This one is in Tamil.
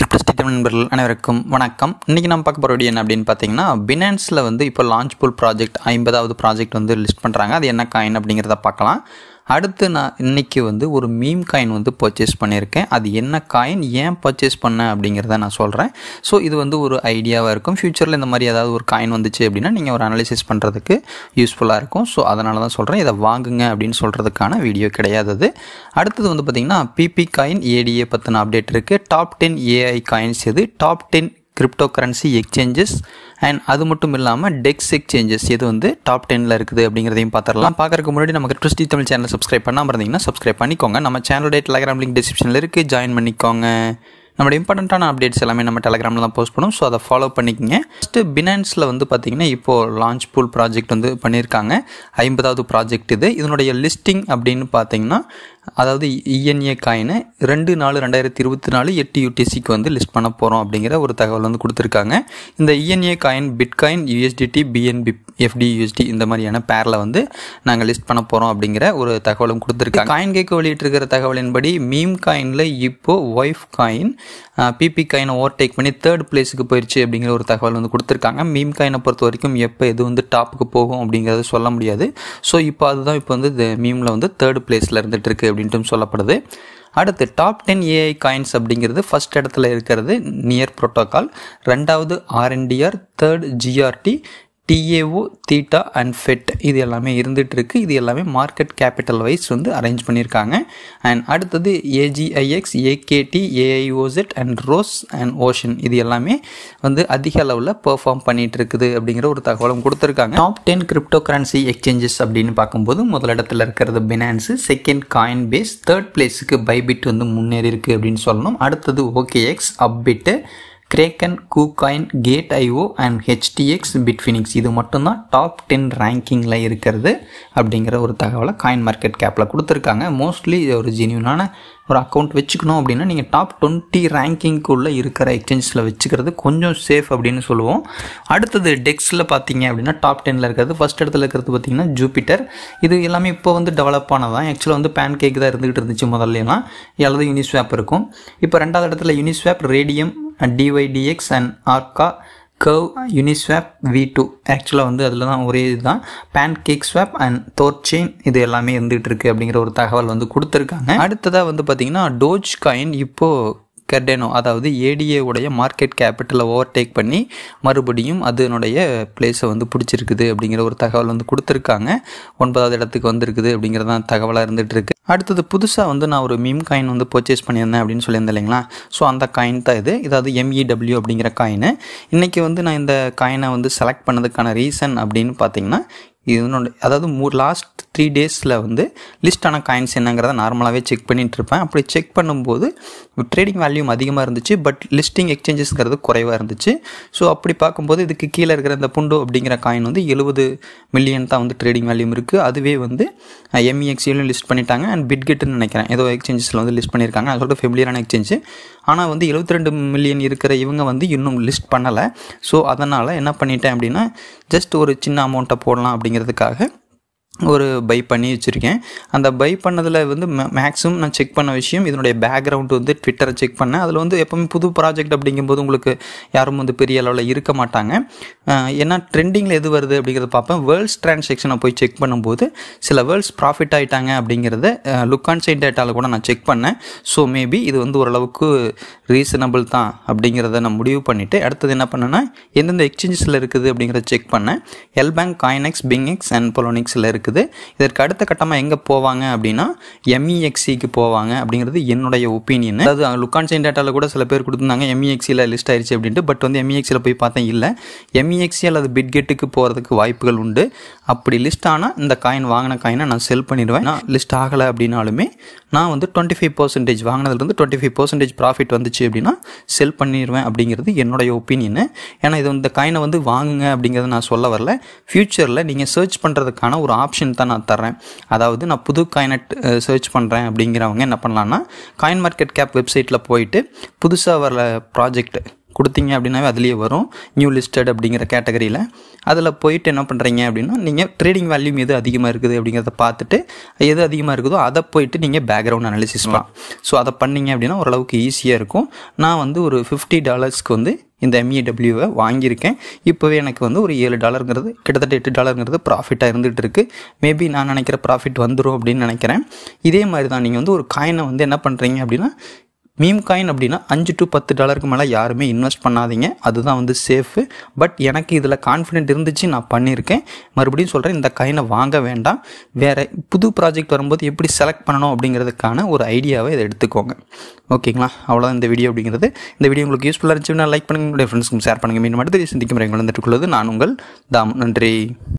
நண்பர்கள் அனைவருக்கும் வணக்கம் இன்றைக்கி நம்ம பார்க்க போகிற வீடியோ என்ன அப்படின்னு பார்த்தீங்கன்னா பினான்ஸில் வந்து இப்போ லான்ச் புல் ப்ராஜெக்ட் ஐம்பதாவது ப்ராஜெக்ட் வந்து லிஸ்ட் பண்ணுறாங்க அது என்ன காயின் அப்படிங்கிறத பார்க்கலாம் அடுத்து நான் இன்றைக்கி வந்து ஒரு மீம் காயின் வந்து பர்ச்சேஸ் பண்ணியிருக்கேன் அது என்ன காயின் ஏன் பர்ச்சேஸ் பண்ணேன் அப்படிங்கிறத நான் சொல்கிறேன் ஸோ இது வந்து ஒரு ஐடியாவாக இருக்கும் ஃப்யூச்சரில் இந்த மாதிரி ஏதாவது ஒரு காயின் வந்துச்சு அப்படின்னா நீங்கள் ஒரு அனலிசிஸ் பண்ணுறதுக்கு யூஸ்ஃபுல்லாக இருக்கும் ஸோ அதனால தான் சொல்கிறேன் இதை வாங்குங்க அப்படின்னு சொல்கிறதுக்கான வீடியோ கிடையாது அது அடுத்தது வந்து பார்த்திங்கன்னா பிபி காயின் ஏடிஏ பற்றின அப்டேட் இருக்குது டாப் டென் ஏஐ காயின்ஸ் எது top ten cryptocurrency exchanges and அது மட்டும் இல்லாமல் டெக்ஸ் எக்ஸ்சேஞ்சஸ் எது வந்து டாப் டெனில் இருக்குது அப்படிங்கிறதையும் பார்த்துடலாம் பார்க்கறதுக்கு முன்னாடி நம்ம ட்ரிஸ்டி தமிழ் சேனல் சப்ஸ்கிரைப் பண்ணாமல் இருந்தீங்கன்னா சப்ஸ்கிரைப் பண்ணிக்கோங்க நம்ம சேனலுடைய டெலகிராம் லிங்க் டிஸ்கிரிப்ஷனில் இருக்குது ஜாயின் பண்ணிக்கோங்க நம்மளோட இம்பார்ட்டண்ட்டான அப்டேட்ஸ் எல்லாமே நம்ம டெலகிராமில் தான் போஸ்ட் பண்ணுவோம் ஸோ அதை ஃபாலோ பண்ணிக்கோங்க ஃபஸ்ட்டு பினான்ஸில் வந்து பார்த்தீங்கன்னா இப்போது லான்ச் பூல் ப்ராஜெக்ட் வந்து பண்ணியிருக்காங்க ஐம்பதாவது ப்ராஜெக்ட் இது இதனுடைய லிஸ்டிங் அப்படின்னு பார்த்தீங்கன்னா அதாவது இஎன்ஏ காயினை ரெண்டு நாலு ரெண்டாயிரத்தி இருபத்தி நாலு எட்டு யூடிசிக்கு வந்து லிஸ்ட் பண்ண போகிறோம் அப்படிங்கிற ஒரு தகவல் வந்து கொடுத்துருக்காங்க இந்த ENA coin bitcoin USDT BNB FD USD இந்த மாதிரியான பேரில் வந்து நாங்கள் லிஸ்ட் பண்ண போகிறோம் அப்படிங்கிற ஒரு தகவலும் கொடுத்துருக்காங்க காயின் கேக்கு வெளியிட்டிருக்கிற தகவலின்படி மீம் காயினில் இப்போது ஒய்ஃப் காயின் பிபி காயினை ஓவர்டேக் பண்ணி தேர்ட் பிளேஸுக்கு போயிடுச்சு அப்படிங்கிற ஒரு தகவல் வந்து கொடுத்துருக்காங்க மீம் காயினை பொறுத்த வரைக்கும் எப்போ எது வந்து டாப்புக்கு போகும் அப்படிங்கிறத சொல்ல முடியாது ஸோ இப்போ அதுதான் இப்போ வந்து மீமில் வந்து தேர்ட் பிளேஸில் இருந்துகிட்டு இருக்குது அப்படின்ட்டு சொல்லப்படுது அடுத்து டாப் டென் ஏஐ காயின்ஸ் அப்படிங்கிறது ஃபஸ்ட் இடத்துல இருக்கிறது நியர் ப்ரோட்டோக்கால் ரெண்டாவது RNDR third GRT DAO theta and FET இது எல்லாமே இருந்துகிட்ருக்கு இது எல்லாமே மார்க்கெட் கேபிட்டல் வைஸ் வந்து அரேஞ்ச் பண்ணியிருக்காங்க அண்ட் அடுத்தது ஏஜிஐஎக்ஸ் ஏகேடி ஏஐஓசெட் அண்ட் ரோஸ் அண்ட் ஓஷன் இது எல்லாமே வந்து அதிக அளவில் பெர்ஃபார்ம் பண்ணிகிட்டு இருக்குது அப்படிங்கிற ஒரு தகவலும் கொடுத்துருக்காங்க top ten cryptocurrency exchanges அப்படின்னு பார்க்கும்போது முதலிடத்தில் இருக்கிறது Binance second Coinbase third பிளேஸுக்கு பைபிட் வந்து முன்னேறி இருக்குது அப்படின்னு சொல்லணும் அடுத்தது OKX Upbit Kraken KuCoin Gate IO and HTX Bitfinex இது மட்டும்தான் டாப் டென் ரேங்கிங்கில் இருக்கிறது அப்படிங்கிற ஒரு தகவலை காயின் மார்க்கெட் கேப்பில் கொடுத்துருக்காங்க மோஸ்ட்லி இது ஒரு ஜெனியூனான ஒரு அக்கௌண்ட் வச்சுக்கணும் அப்படின்னா நீங்கள் டாப் டுவெண்ட்டி ரேங்கிங்குள்ளே இருக்கிற எக்ஸ்சேஞ்சில் வச்சுக்கிறது கொஞ்சம் சேஃப் அப்படின்னு சொல்லுவோம் அடுத்தது டெக்ஸில் பார்த்தீங்க அப்படின்னா டாப் டெனில் இருக்கிறது ஃபஸ்ட் இடத்துல இருக்கிறது பார்த்தீங்கன்னா ஜூபிட்டர் இது எல்லாமே இப்போ வந்து டெவலப் ஆனதான் ஆக்சுவலாக வந்து பேன் கேக் தான் இருந்துகிட்டு இருந்துச்சு முதல்லலாம் எல்லாத்தையும் யூனிஸ்வாப் இருக்கும் இப்போ ரெண்டாவது இடத்துல Uniswap Raydium dy dx and Orca Curve Uniswap V two ஆக்சுவலாக வந்து அதில் தான் ஒரே இதுதான் PancakeSwap and THORChain இது எல்லாமே இருந்துகிட்டு இருக்குது அப்படிங்கிற ஒரு தகவல் வந்து கொடுத்துருக்காங்க அடுத்ததாக வந்து பார்த்திங்கன்னா டோஜ் காயின் இப்போது கர்டேனோ அதாவது ஏடிஏவுடைய மார்க்கெட் கேபிட்டலை ஓவர்டேக் பண்ணி மறுபடியும் அதனுடைய பிளேஸை வந்து பிடிச்சிருக்குது அப்படிங்கிற ஒரு தகவல் வந்து கொடுத்துருக்காங்க ஒன்பதாவது இடத்துக்கு வந்திருக்குது அப்படிங்கிறதான் தகவலாக இருந்துகிட்டு இருக்கு அடுத்தது புதுசாக வந்து நான் ஒரு மிம் காயின் வந்து பர்ச்சேஸ் பண்ணியிருந்தேன் அப்படின்னு சொல்லியிருந்தேன் இல்லைங்களா ஸோ அந்த காயின் தான் இது இதாவது எம்இடபிள்யூ e அப்படிங்கிற காயின் இன்றைக்கி வந்து நான் இந்த காயினை வந்து செலக்ட் பண்ணதுக்கான ரீசன் அப்படின்னு பார்த்தீங்கன்னா இது இன்னொன்று அதாவது மூ லாஸ்ட் த்ரீ டேஸில் வந்து லிஸ்டான காயின்ஸ் என்னங்கிறத நார்மலாகவே செக் பண்ணிகிட்டு இருப்பேன் அப்படி செக் பண்ணும்போது ட்ரேடிங் வேல்யூம் அதிகமாக இருந்துச்சு பட் லிஸ்டிங் எக்ஸ்சேஞ்சஸ்ங்கிறது குறைவாக இருந்துச்சு ஸோ அப்படி பார்க்கும்போது இதுக்கு கீழே இருக்கிற இந்த புண்டு அப்படிங்கிற காயின் வந்து எழுபது மில்லியன் தான் வந்து ட்ரேடிங் வேல்யூம் இருக்குது அதுவே வந்து எம்இஎக்ஸ்லையும் e லிஸ்ட் பண்ணிட்டாங்க அண்ட் பிட்கெட்டுன்னு நினைக்கிறேன் ஏதோ எக்ஸ்சேஞ்சஸில் வந்து லிஸ்ட் பண்ணியிருக்காங்க அது சொல்லிட்டு ஃபெமிலியரான எக்ஸ்சேஞ்சு ஆனால் வந்து எழுபத்தி ரெண்டு மில்லியன் இருக்கிற இவங்க வந்து இன்னும் லிஸ்ட் பண்ணலை ஸோ அதனால் என்ன பண்ணிட்டேன் அப்படின்னா ஜஸ்ட் ஒரு சின்ன அமௌண்ட்டை போடலாம் அப்படிங்கிற அப்படிங்கிறதுக்காக ஒரு பை பண்ணி வச்சுருக்கேன் அந்த பை பண்ணதில் வந்து மேக்ஸிமம் நான் செக் பண்ண விஷயம் இதனுடைய பேக்ரவுண்ட் வந்து ட்விட்டரை செக் பண்ணேன் அதில் வந்து எப்போவுமே புது ப்ராஜெக்ட் அப்படிங்கும்போது உங்களுக்கு யாரும் வந்து பெரிய அளவில் இருக்க மாட்டாங்க ஏன்னா ட்ரெண்டிங்கில் எது வருது அப்படிங்கிறத பார்ப்பேன் வேர்ல்ட்ஸ் ட்ரான்சேக்ஷனை போய் செக் பண்ணும்போது சில வேர்ல்ட்ஸ் ப்ராஃபிட் ஆகிட்டாங்க அப்படிங்கிறத லுக் அண்ட் சைன் டேட்டாவில் கூட நான் செக் பண்ணேன் ஸோ மேபி இது வந்து ஓரளவுக்கு ரீசனபிள் தான் அப்படிங்கிறத நான் முடிவு பண்ணிவிட்டு அடுத்தது என்ன பண்ணேன்னா எந்தெந்த எக்ஸ்சேஞ்சஸில் இருக்குது அப்படிங்கிறத செக் பண்ணேன் LBank CoinEx BingX and பொலோனிக்ஸில் இருக்குது இருக்குது இதற்கு அடுத்த கட்டமாக எங்கே போவாங்க அப்படின்னா எம்இஎக்ஸிக்கு e போவாங்க அப்படிங்கிறது என்னுடைய ஒப்பீனியன் அதாவது சைன் டேட்டாவில் கூட சில பேர் கொடுத்துருந்தாங்க எம்இஎக்சியில் e லிஸ்ட் ஆயிடுச்சு அப்படின்ட்டு பட் வந்து எம்இஎக்சியில் e போய் பார்த்தேன் இல்லை எம்இஎக்சி அல்லது பிட்கெட்டுக்கு போகிறதுக்கு வாய்ப்புகள் உண்டு அப்படி லிஸ்ட் ஆனால் இந்த காயின் வாங்கின காயினை நான் செல் பண்ணிடுவேன் நான் லிஸ்ட் ஆகலை அப்படின்னாலுமே நான் வந்து டுவெண்ட்டி ஃபைவ் பர்சன்டேஜ் வாங்கினதுலேருந்து டுவெண்ட்டி ஃபைவ் பர்சன்டேஜ் ப்ராஃபிட் வந்துச்சு அப்படின்னா செல் பண்ணிடுவேன் அப்படிங்கிறது என்னுடைய ஒப்பீனியன் ஏன்னா இது இந்த காயினை வந்து வாங்குங்க அப்படிங்கிறத நான் சொல்ல வரல ஃப்யூச்சரில் நீங்கள் சர்ச் பண்ணுறதுக்கான ஒரு ஆப்ஷன் ஆப்ஷன் தான் நான் தர்றேன் அதாவது நான் புது காயினட் சர்ச் பண்ணுறேன் அப்படிங்கிறவங்க என்ன பண்ணலான்னா காயின் மார்க்கெட் கேப் வெப்சைட்டில் போயிட்டு புதுசாக வர ப்ராஜெக்ட் கொடுத்தீங்க அப்படின்னாவே அதுலேயே வரும் நியூ லிஸ்டட் அப்படிங்கிற கேட்டகரியில் அதில் போயிட்டு என்ன பண்ணுறீங்க அப்படின்னா நீங்கள் ட்ரேடிங் வேல்யூம் எது அதிகமாக இருக்குது அப்படிங்கிறத பார்த்துட்டு எது அதிகமாக இருக்குதோ அதை போயிட்டு நீங்கள் பேக்ரவுண்ட் அனாலிசிஸ் பண்ணலாம் ஸோ அதை பண்ணிங்க அப்படின்னா ஓரளவுக்கு ஈஸியாக இருக்கும் நான் வந்து ஒரு ஃபிஃப்டி டாலர்ஸ்க்கு வந்து இந்த எம்இடபிள்யூவை e வாங்கியிருக்கேன் இப்போவே எனக்கு வந்து ஒரு ஏழு டாலருங்கிறது கிட்டத்தட்ட எட்டு டாலருங்கிறது ப்ராஃபிட்டாக இருந்துகிட்டு இருக்குது மேபி நான் நினைக்கிற ப்ராஃபிட் வந்துடும் அப்படின்னு நினைக்கிறேன் இதே மாதிரி தான் நீங்கள் வந்து ஒரு காயினை வந்து என்ன பண்ணுறீங்க அப்படின்னா மீம் காயின் அப்படின்னா அஞ்சு டு பத்து டாலருக்கு மேலே யாருமே இன்வெஸ்ட் பண்ணாதீங்க அதுதான் வந்து சேஃபு பட் எனக்கு இதில் கான்ஃபிடென்ட் இருந்துச்சு நான் பண்ணியிருக்கேன் மறுபடியும் சொல்கிறேன் இந்த காயினை வாங்க வேண்டாம் வேறு புது ப்ராஜெக்ட் வரும்போது எப்படி செலக்ட் பண்ணணும் அப்படிங்கிறதுக்கான ஒரு ஐடியாவை இதை எடுத்துக்கோங்க ஓகேங்களா அவ்வளோதான் இந்த வீடியோ அப்படிங்கிறது இந்த வீடியோ உங்களுக்கு யூஸ்ஃபுல்லாக இருந்துச்சுன்னா லைக் பண்ணுங்கள் உங்களுடைய ஃப்ரெண்ட்ஸ்க்கும் ஷேர் பண்ணுங்கள் மீண்டும் அடுத்த சந்திக்கும் வரை வந்துட்டு நான் உங்கள் தாம் நன்றி